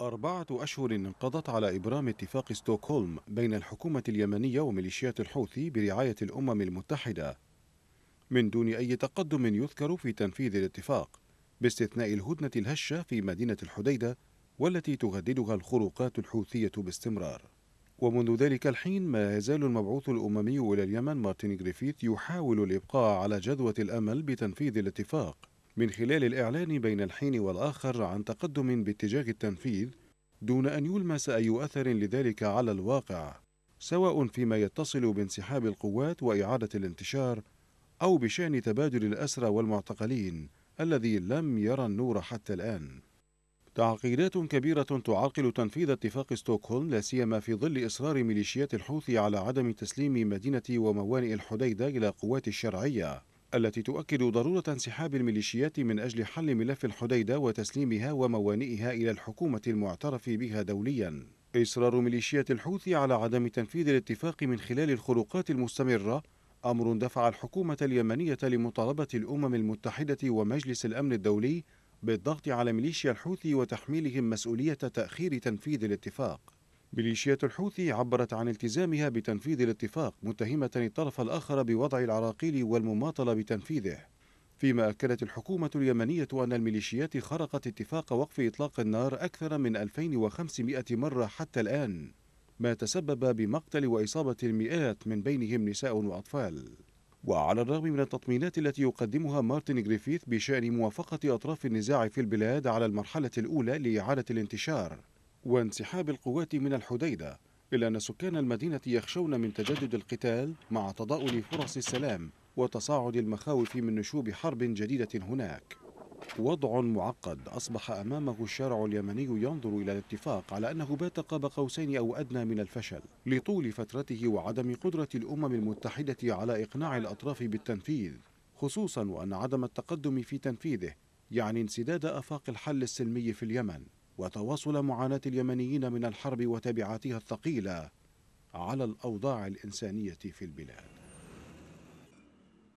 أربعة أشهر انقضت على إبرام اتفاق ستوكهولم بين الحكومة اليمنية وميليشيات الحوثي برعاية الأمم المتحدة من دون أي تقدم يذكر في تنفيذ الاتفاق باستثناء الهدنة الهشة في مدينة الحديدة والتي تهددها الخروقات الحوثية باستمرار ومنذ ذلك الحين ما يزال المبعوث الأممي إلى اليمن مارتن جريفيث يحاول الإبقاء على جذوة الأمل بتنفيذ الاتفاق من خلال الإعلان بين الحين والآخر عن تقدم باتجاه التنفيذ دون أن يلمس أي أثر لذلك على الواقع سواء فيما يتصل بانسحاب القوات وإعادة الانتشار أو بشأن تبادل الأسرى والمعتقلين الذي لم يرى النور حتى الآن تعقيدات كبيرة تعرقل تنفيذ اتفاق ستوكهولم لا سيما في ظل إصرار ميليشيات الحوثي على عدم تسليم مدينة وموانئ الحديدة إلى قوات الشرعية التي تؤكد ضرورة انسحاب الميليشيات من أجل حل ملف الحديدة وتسليمها وموانئها إلى الحكومة المعترف بها دوليا إصرار ميليشيات الحوثي على عدم تنفيذ الاتفاق من خلال الخروقات المستمرة أمر دفع الحكومة اليمنية لمطالبة الأمم المتحدة ومجلس الأمن الدولي بالضغط على ميليشيا الحوثي وتحميلهم مسؤولية تأخير تنفيذ الاتفاق ميليشيات الحوثي عبرت عن التزامها بتنفيذ الاتفاق متهمة الطرف الآخر بوضع العراقيل والمماطلة بتنفيذه فيما أكدت الحكومة اليمنية أن الميليشيات خرقت اتفاق وقف إطلاق النار أكثر من 2500 مرة حتى الآن ما تسبب بمقتل وإصابة المئات من بينهم نساء وأطفال وعلى الرغم من التطمينات التي يقدمها مارتن جريفيث بشأن موافقة أطراف النزاع في البلاد على المرحلة الأولى لإعادة الانتشار وانسحاب القوات من الحديدة إلا أن سكان المدينة يخشون من تجدد القتال مع تضاؤل فرص السلام وتصاعد المخاوف من نشوب حرب جديدة هناك وضع معقد أصبح أمامه الشارع اليمني ينظر إلى الاتفاق على أنه بات قاب قوسين أو أدنى من الفشل لطول فترته وعدم قدرة الأمم المتحدة على إقناع الأطراف بالتنفيذ خصوصا وأن عدم التقدم في تنفيذه يعني انسداد آفاق الحل السلمي في اليمن وتواصل معاناة اليمنيين من الحرب وتبعاتها الثقيلة على الأوضاع الإنسانية في البلاد